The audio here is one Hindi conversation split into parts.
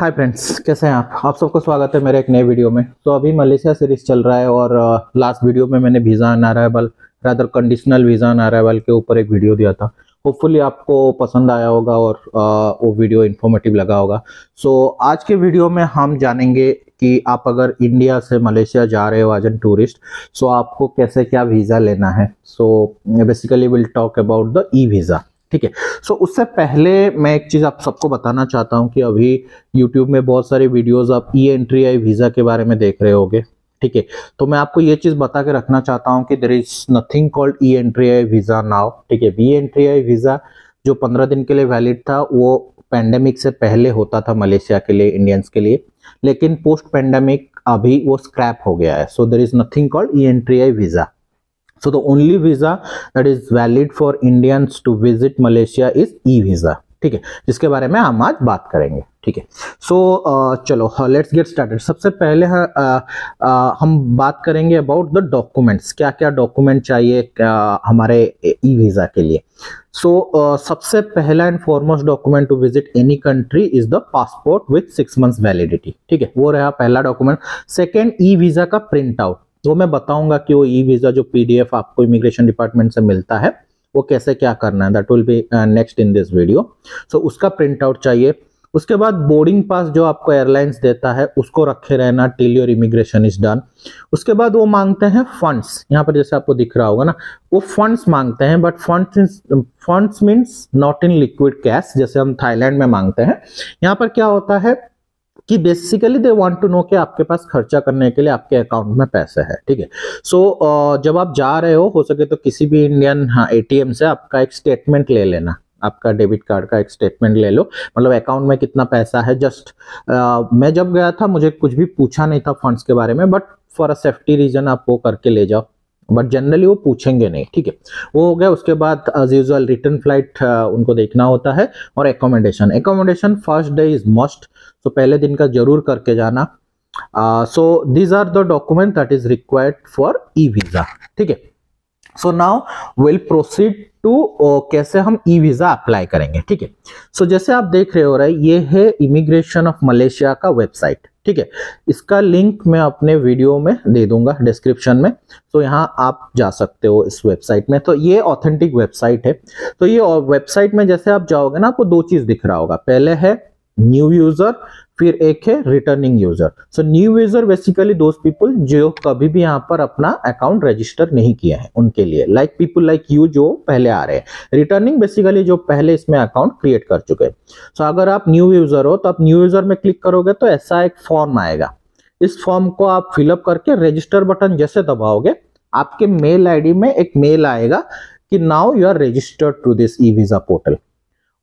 हाय फ्रेंड्स कैसे हैं आप आप सबको स्वागत है मेरे एक नए वीडियो में तो अभी मलेशिया सीरीज चल रहा है और लास्ट uh, वीडियो में मैंने visa on arrival rather conditional visa on arrival के ऊपर एक वीडियो दिया था होपफुली आपको पसंद आया होगा और uh, वो वीडियो इन्फॉर्मेटिव लगा होगा सो so, आज के वीडियो में हम जानेंगे कि आप अगर इंडिया से मलेशिया जा रहे हो एज एन टूरिस्ट सो आपको कैसे क्या वीज़ा लेना है so basically will talk about the e visa ठीक है सो उससे पहले मैं एक चीज़ आप सबको बताना चाहता हूँ कि अभी यूट्यूब में बहुत सारे वीडियोस आप ई एंट्री आई वीज़ा के बारे में देख रहे होगे ठीक है तो मैं आपको ये चीज़ बता के रखना चाहता हूँ कि there is nothing called e entry I visa now ठीक है वी एंट्री आई वीज़ा जो पंद्रह दिन के लिए वैलिड था वो पैंडेमिक से पहले होता था मलेशिया के लिए इंडियंस के लिए लेकिन पोस्ट पैंडेमिक अभी वो स्क्रैप हो गया है so there is nothing called e entry I visa So the only visa that is valid for Indians to visit Malaysia is e-visa. ठीक है जिसके बारे में हम आज बात करेंगे ठीक है सो चलो लेट्स गेट स्टार्टेड सबसे पहले uh, uh, हम बात करेंगे अबाउट द डॉक्यूमेंट्स क्या क्या डॉक्यूमेंट चाहिए uh, हमारे ई वीज़ा के लिए सो so, uh, सबसे पहला and foremost document to visit any country is the passport with six months validity ठीक है वो रहा पहला डॉक्यूमेंट सेकेंड ई वीज़ा का प्रिंट आउट तो मैं बताऊंगा कि वो ई वीज़ा जो पीडीएफ आपको इमिग्रेशन डिपार्टमेंट से मिलता है वो कैसे क्या करना है that will be next in this video so उसका प्रिंट आउट चाहिए उसके बाद बोर्डिंग पास जो आपको एयरलाइंस देता है उसको रखे रहना till your immigration is done उसके बाद वो मांगते हैं फंड्स यहाँ पर जैसे आपको दिख रहा होगा ना वो फंड्स मांगते हैं but funds funds means not in liquid cash जैसे हम थाईलैंड में मांगते हैं यहाँ पर क्या होता है कि basically they want to know कि आपके पास खर्चा करने के लिए आपके अकाउंट में पैसे है ठीक है सो जब आप जा रहे हो हो सके तो किसी भी इंडियन एटीएम हाँ, से आपका एक स्टेटमेंट ले लेना आपका डेबिट कार्ड का एक स्टेटमेंट ले लो मतलब अकाउंट में कितना पैसा है जस्ट मैं जब गया था मुझे कुछ भी पूछा नहीं था फंड्स के बारे में but for a safety reason आप वो करके ले जाओ बट जनरली वो पूछेंगे नहीं ठीक है वो हो गया उसके बाद एज यूजल रिटर्न फ्लाइट उनको देखना होता है और accommodation accommodation first day is must so पहले दिन का जरूर करके जाना so these are the document that is required for e visa ठीक है so now will proceed to कैसे हम ई वीजा अप्लाई करेंगे ठीक है सो जैसे आप देख रहे हो रहे ये है इमिग्रेशन ऑफ मलेशिया का वेबसाइट ठीक है इसका लिंक मैं अपने वीडियो में दे दूंगा डिस्क्रिप्शन में तो यहाँ आप जा सकते हो इस वेबसाइट में तो ये ऑथेंटिक वेबसाइट है तो ये वेबसाइट में जैसे आप जाओगे ना आपको दो चीज दिख रहा होगा पहले है न्यू यूजर फिर एक है returning user so new user basically those people जो कभी भी यहाँ पर अपना अकाउंट रजिस्टर नहीं किया है उनके लिए लाइक पीपल लाइक यू जो पहले आ रहे हैं रिटर्निंग बेसिकली जो पहले इसमें अकाउंट क्रिएट कर चुके हैं सो so, अगर आप न्यू यूजर हो तो आप न्यू यूजर में क्लिक करोगे तो ऐसा एक फॉर्म आएगा इस फॉर्म को आप फिलअप करके रजिस्टर बटन जैसे दबाओगे आपके मेल आई में एक मेल आएगा कि now you are registered to this e visa portal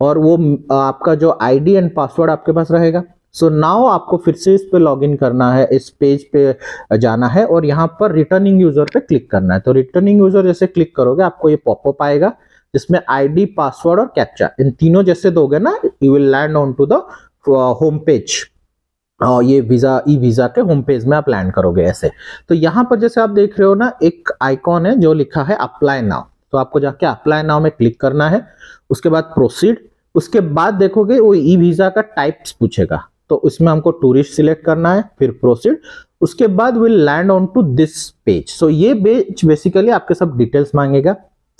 और वो आपका जो आईडी एंड पासवर्ड आपके पास रहेगा सो so नाउ आपको फिर से इस पे लॉगिन करना है इस पेज पे जाना है और यहाँ पर रिटर्निंग यूजर पे क्लिक करना है तो रिटर्निंग यूजर जैसे क्लिक करोगे आपको ये पॉपअप आएगा जिसमें आईडी पासवर्ड और कैप्चा इन तीनों जैसे दोगे ना you will land on to the home page और ये वीज़ा ई वीज़ा के होम पेज में आप लैंड करोगे ऐसे तो यहाँ पर जैसे आप देख रहे हो ना एक आइकॉन है जो लिखा है अप्लाई नाउ तो आपको जाके अप्लाई नाउ में क्लिक करना है उसके बाद प्रोसीड उसके बाद देखोगे वो ई वीज़ा का टाइप्स पूछेगा तो इसमें हमको टूरिस्ट सिलेक्ट करना है फिर प्रोसीड उसके बाद will land on to this page so ये पेज बेसिकली आपके सब डिटेल्स मांगेगा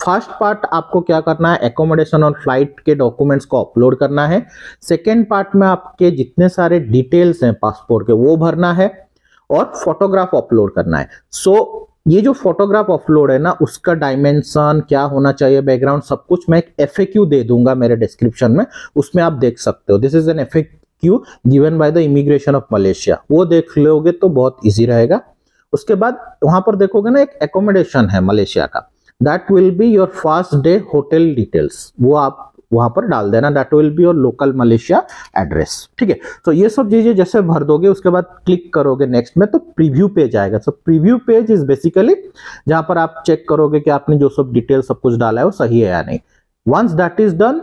फर्स्ट पार्ट आपको क्या करना है एकोमोडेशन और फ्लाइट के डॉक्यूमेंट्स को अपलोड करना है सेकेंड पार्ट में आपके जितने सारे डिटेल्स हैं पासपोर्ट के वो भरना है और फोटोग्राफ अपलोड करना है सो so, ये जो फोटोग्राफ अपलोड है ना उसका डायमेंशन क्या होना चाहिए बैकग्राउंड सब कुछ मैं एक एफ दे दूंगा मेरे डिस्क्रिप्शन में उसमें आप देख सकते हो this is an FAQ given by the immigration of Malaysia वो देख लोगे तो बहुत इजी रहेगा उसके बाद वहां पर देखोगे ना एक एकोमोडेशन है मलेशिया का that will be your first day hotel details वो आप वहां पर डाल देना that will be your local Malaysia address ठीक है तो ये सब चीजें जैसे भर दोगे उसके बाद क्लिक करोगे नेक्स्ट में तो प्रीव्यू पेज आएगा so preview page is basically जहां पर आप चेक करोगे कि आपने जो सब डिटेल सब कुछ डाला है वो सही है या नहीं once that is done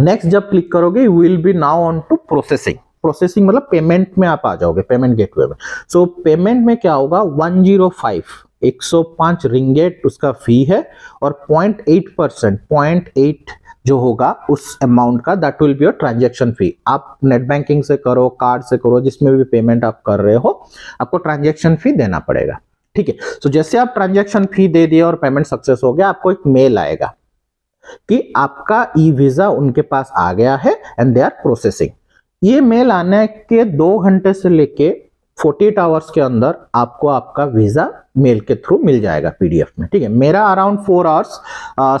next जब क्लिक करोगे you will be now on to processing processing मतलब पेमेंट में आप आ जाओगे पेमेंट गेटवे में सो so, पेमेंट में क्या होगा 105 105 रिंगेट उसका फी है और 0.8 परसेंट पॉइंट जो होगा उस अमाउंट का that will be your transaction fee आप नेट बैंकिंग से करो कार्ड से करो जिसमें भी पेमेंट आप कर रहे हो आपको ट्रांजेक्शन फी देना पड़ेगा ठीक है सो जैसे आप ट्रांजेक्शन फी दे दिए और पेमेंट सक्सेस हो गया आपको एक मेल आएगा कि आपका ई वीजा उनके पास आ गया है एंड दे आर प्रोसेसिंग ये मेल आने के दो घंटे से लेके 48 आवर्स के अंदर आपको आपका वीजा मेल के थ्रू मिल जाएगा पीडीएफ में ठीक है मेरा around four hours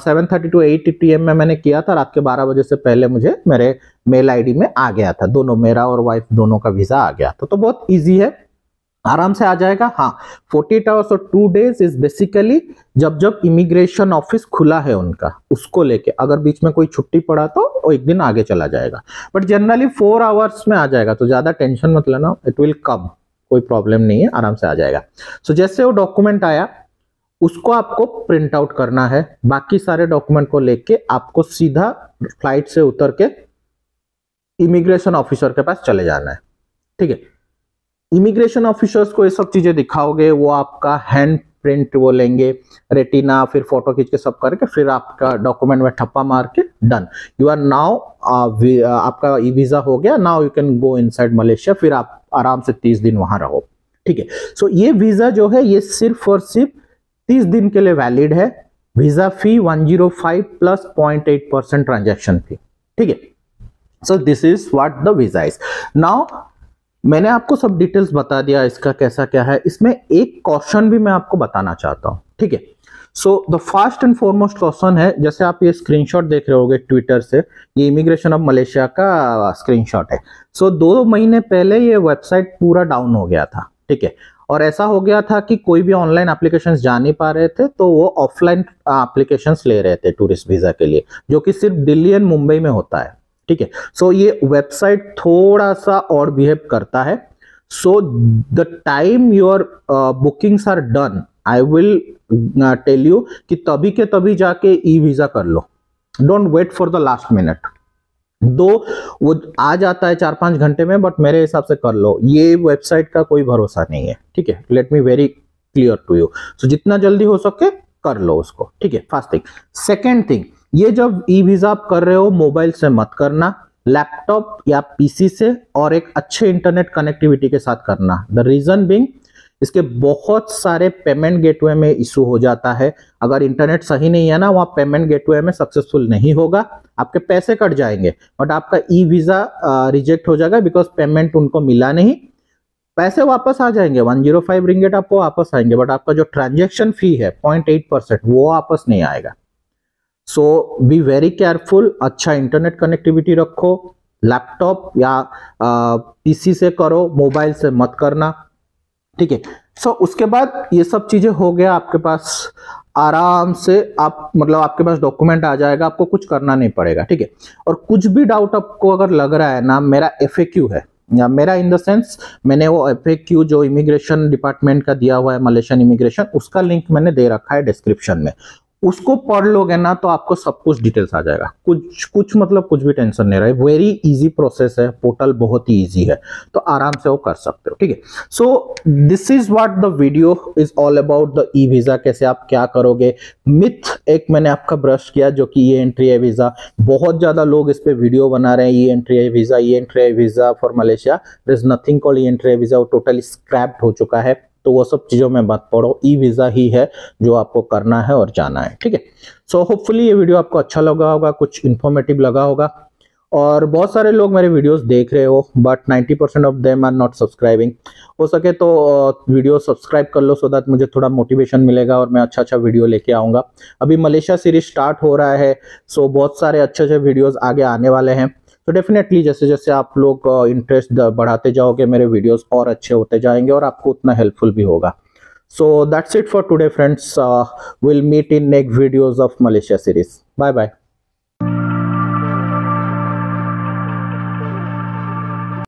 seven thirty to eight PM में मैंने किया था रात के बारह बजे से पहले मुझे मेरे मेल आईडी में आ गया था दोनों मेरा और वाइफ दोनों का वीजा आ गया था तो बहुत ईजी है आराम से आ जाएगा हाँ फोर्टी एट आवर्स और टू डेज इज बेसिकली जब जब इमिग्रेशन ऑफिस खुला है उनका उसको लेके अगर बीच में कोई छुट्टी पड़ा तो वो एक दिन आगे चला जाएगा बट जनरली फोर आवर्स में आ जाएगा तो ज्यादा टेंशन मत लेना इट विल कम कोई प्रॉब्लम नहीं है आराम से आ जाएगा सो so, जैसे वो डॉक्यूमेंट आया उसको आपको प्रिंट आउट करना है बाकी सारे डॉक्यूमेंट को लेके आपको सीधा फ्लाइट से उतर के इमिग्रेशन ऑफिसर के पास चले जाना है ठीक है इमिग्रेशन ऑफिसर्स को ये सब चीजें दिखाओगे वो आपका हैंड प्रिंट वो लेंगे रेटिना फिर फोटो खींच के सब करके फिर आपका डॉक्यूमेंट में ठप्पा मार के डन यू आर नाउ आपका ई वीजा हो गया now you can go inside Malaysia फिर आप आराम से तीस दिन वहां रहो ठीक है सो ये वीजा जो है ये सिर्फ और सिर्फ तीस दिन के लिए वैलिड है visa fee 105 plus 0.8 percent transaction fee ठीक है so this is what the visa is now मैंने आपको सब डिटेल्स बता दिया इसका कैसा क्या है इसमें एक क्वेश्चन भी मैं आपको बताना चाहता हूँ ठीक है so the first and foremost question है जैसे आप ये स्क्रीनशॉट देख रहे होगे ट्विटर से ये इमिग्रेशन ऑफ मलेशिया का स्क्रीनशॉट है सो so, दो महीने पहले ये वेबसाइट पूरा डाउन हो गया था ठीक है और ऐसा हो गया था कि कोई भी ऑनलाइन एप्लीकेशंस जा नहीं पा रहे थे तो वो ऑफलाइन एप्लीकेशंस ले रहे थे टूरिस्ट वीजा के लिए जो कि सिर्फ दिल्ली एंड मुंबई में होता है ठीक है सो ये वेबसाइट थोड़ा सा और बिहेव करता है so the time your bookings are done I will tell you कि तभी के तभी जाके ई वीजा कर लो don't wait for the last minute दो वो आ जाता है चार पांच घंटे में बट मेरे हिसाब से कर लो ये वेबसाइट का कोई भरोसा नहीं है ठीक है let me very clear to you so जितना जल्दी हो सके कर लो उसको ठीक है फास्ट थिंग सेकेंड थिंग ये जब ई वीजा आप कर रहे हो मोबाइल से मत करना लैपटॉप या पीसी से और एक अच्छे इंटरनेट कनेक्टिविटी के साथ करना द रीजन बिंग इसके बहुत सारे पेमेंट गेटवे में इशू हो जाता है अगर इंटरनेट सही नहीं है ना वहाँ पेमेंट गेटवे में सक्सेसफुल नहीं होगा आपके पैसे कट जाएंगे बट आपका ई वीज़ा रिजेक्ट हो जाएगा बिकॉज पेमेंट उनको मिला नहीं पैसे वापस आ जाएंगे 105 जीरो आपको वापस आएंगे बट आपका जो ट्रांजेक्शन फी है 0.8 परसेंट वो वापस नहीं आएगा सो बी वेरी केयरफुल अच्छा इंटरनेट कनेक्टिविटी रखो लैपटॉप या पीसी से करो मोबाइल से मत करना ठीक है सो उसके बाद ये सब चीजें हो गया आपके पास आराम से आप मतलब आपके पास डॉक्यूमेंट आ जाएगा आपको कुछ करना नहीं पड़ेगा ठीक है और कुछ भी डाउट आपको अगर लग रहा है ना मेरा एफ है या मेरा इन द सेंस मैंने वो एफ जो इमिग्रेशन डिपार्टमेंट का दिया हुआ है मलेशियन इमिग्रेशन उसका लिंक मैंने दे रखा है डिस्क्रिप्शन में उसको पढ़ लोगे ना तो आपको सब कुछ डिटेल्स आ जाएगा कुछ कुछ मतलब कुछ भी टेंशन नहीं रहे वेरी इजी प्रोसेस है पोर्टल बहुत ही इजी है तो आराम से वो कर सकते हो ठीक है so this is what the video is all about the e visa कैसे आप क्या करोगे मिथ एक मैंने आपका ब्रश किया जो कि ये एंट्री आई वीजा बहुत ज्यादा लोग इस पर वीडियो बना रहे हैं ये एंट्री आई वीजा ये entry I visa for Malaysia there is nothing call e entry visa वो टोटली स्क्रैप्ड हो चुका है तो वो सब चीज़ों में मत पड़ो ई वीज़ा ही है जो आपको करना है और जाना है ठीक है सो होपफुली ये वीडियो आपको अच्छा लगा होगा कुछ इन्फॉर्मेटिव लगा होगा और बहुत सारे लोग मेरे वीडियोस देख रहे हो but 90% percent of them are not subscribing हो सके तो वीडियो सब्सक्राइब कर लो सो दैट मुझे थोड़ा मोटिवेशन मिलेगा और मैं अच्छा अच्छा वीडियो लेके आऊँगा अभी मलेशिया सीरीज स्टार्ट हो रहा है सो बहुत सारे अच्छे अच्छे वीडियोज़ आगे आने वाले हैं तो डेफिनेटली जैसे जैसे आप लोग इंटरेस्ट बढ़ाते जाओगे मेरे वीडियोस और अच्छे होते जाएंगे और आपको उतना हेल्पफुल भी होगा so that's it for today friends will meet in next videos of Malaysia series bye bye